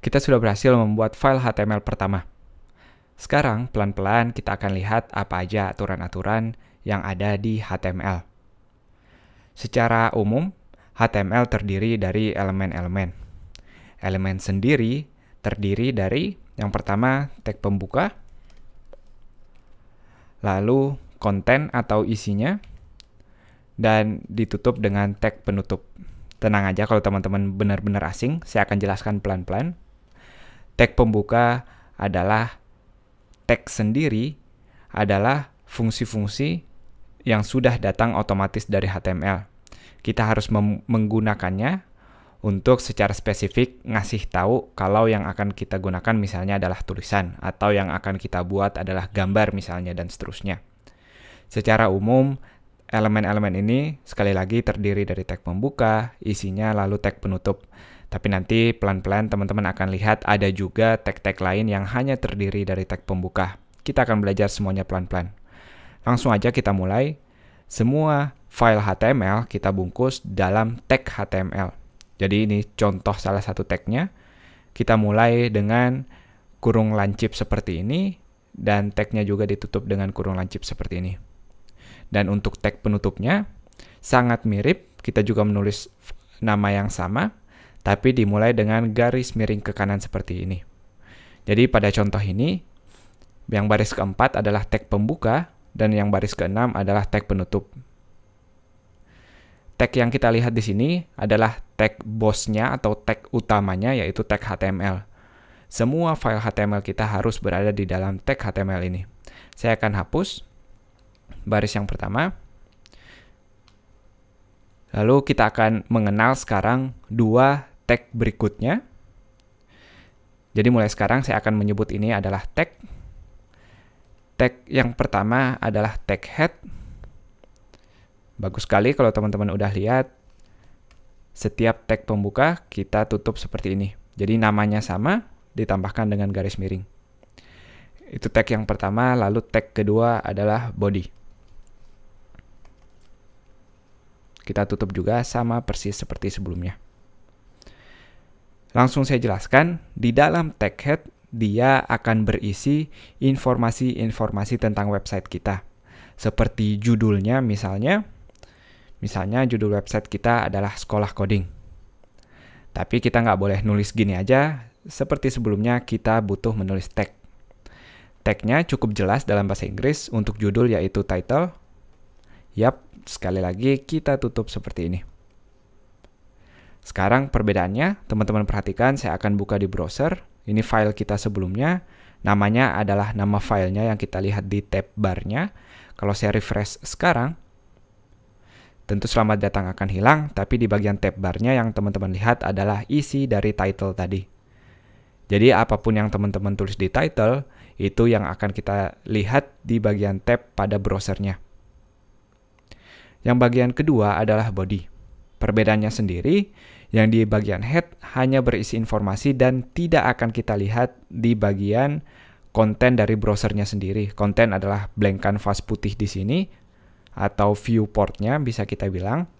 Kita sudah berhasil membuat file HTML pertama. Sekarang, pelan-pelan kita akan lihat apa aja aturan-aturan yang ada di HTML. Secara umum, HTML terdiri dari elemen-elemen. Elemen sendiri terdiri dari yang pertama tag pembuka, lalu konten atau isinya, dan ditutup dengan tag penutup. Tenang aja kalau teman-teman benar-benar asing, saya akan jelaskan pelan-pelan. Tag pembuka adalah tag sendiri adalah fungsi-fungsi yang sudah datang otomatis dari HTML. Kita harus menggunakannya untuk secara spesifik ngasih tahu kalau yang akan kita gunakan misalnya adalah tulisan atau yang akan kita buat adalah gambar misalnya dan seterusnya. Secara umum, elemen-elemen ini sekali lagi terdiri dari tag pembuka, isinya lalu tag penutup. Tapi nanti pelan-pelan teman-teman akan lihat ada juga tag-tag lain yang hanya terdiri dari tag pembuka. Kita akan belajar semuanya pelan-pelan. Langsung aja kita mulai. Semua file HTML kita bungkus dalam tag HTML. Jadi ini contoh salah satu tagnya. Kita mulai dengan kurung lancip seperti ini dan tagnya juga ditutup dengan kurung lancip seperti ini. Dan untuk tag penutupnya sangat mirip, kita juga menulis nama yang sama tapi dimulai dengan garis miring ke kanan seperti ini. Jadi pada contoh ini, yang baris keempat adalah tag pembuka, dan yang baris keenam adalah tag penutup. Tag yang kita lihat di sini adalah tag bosnya atau tag utamanya, yaitu tag HTML. Semua file HTML kita harus berada di dalam tag HTML ini. Saya akan hapus baris yang pertama, Lalu kita akan mengenal sekarang dua tag berikutnya. Jadi mulai sekarang saya akan menyebut ini adalah tag. Tag yang pertama adalah tag head. Bagus sekali kalau teman-teman udah lihat. Setiap tag pembuka kita tutup seperti ini. Jadi namanya sama, ditambahkan dengan garis miring. Itu tag yang pertama, lalu tag kedua adalah body. kita tutup juga sama persis seperti sebelumnya. Langsung saya jelaskan, di dalam tag head dia akan berisi informasi-informasi tentang website kita. Seperti judulnya misalnya, misalnya judul website kita adalah sekolah coding. Tapi kita nggak boleh nulis gini aja, seperti sebelumnya kita butuh menulis tag. Tagnya cukup jelas dalam bahasa Inggris untuk judul yaitu title. Yap, sekali lagi kita tutup seperti ini. Sekarang perbedaannya, teman-teman perhatikan saya akan buka di browser. Ini file kita sebelumnya. Namanya adalah nama filenya yang kita lihat di tab barnya. Kalau saya refresh sekarang, tentu selamat datang akan hilang, tapi di bagian tab barnya yang teman-teman lihat adalah isi dari title tadi. Jadi apapun yang teman-teman tulis di title, itu yang akan kita lihat di bagian tab pada browsernya. Yang bagian kedua adalah body. Perbedaannya sendiri, yang di bagian head hanya berisi informasi dan tidak akan kita lihat di bagian konten dari browsernya sendiri. Konten adalah blank canvas putih di sini, atau viewportnya bisa kita bilang.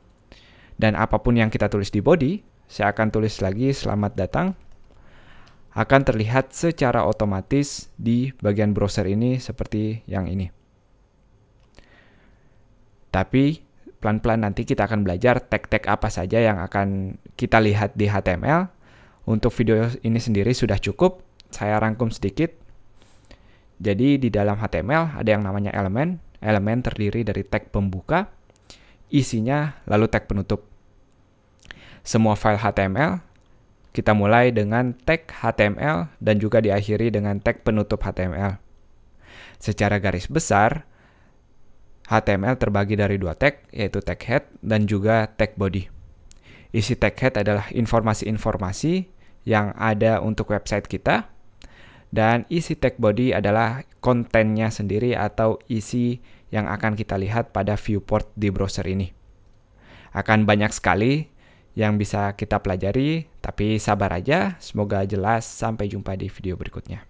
Dan apapun yang kita tulis di body, saya akan tulis lagi selamat datang, akan terlihat secara otomatis di bagian browser ini seperti yang ini. Tapi pelan-pelan nanti kita akan belajar tag-tag apa saja yang akan kita lihat di HTML. Untuk video ini sendiri sudah cukup, saya rangkum sedikit. Jadi di dalam HTML ada yang namanya elemen. Elemen terdiri dari tag pembuka, isinya, lalu tag penutup. Semua file HTML kita mulai dengan tag HTML dan juga diakhiri dengan tag penutup HTML. Secara garis besar, HTML terbagi dari dua tag, yaitu tag head dan juga tag body. Isi tag head adalah informasi-informasi yang ada untuk website kita, dan isi tag body adalah kontennya sendiri atau isi yang akan kita lihat pada viewport di browser ini. Akan banyak sekali yang bisa kita pelajari, tapi sabar aja, semoga jelas. Sampai jumpa di video berikutnya.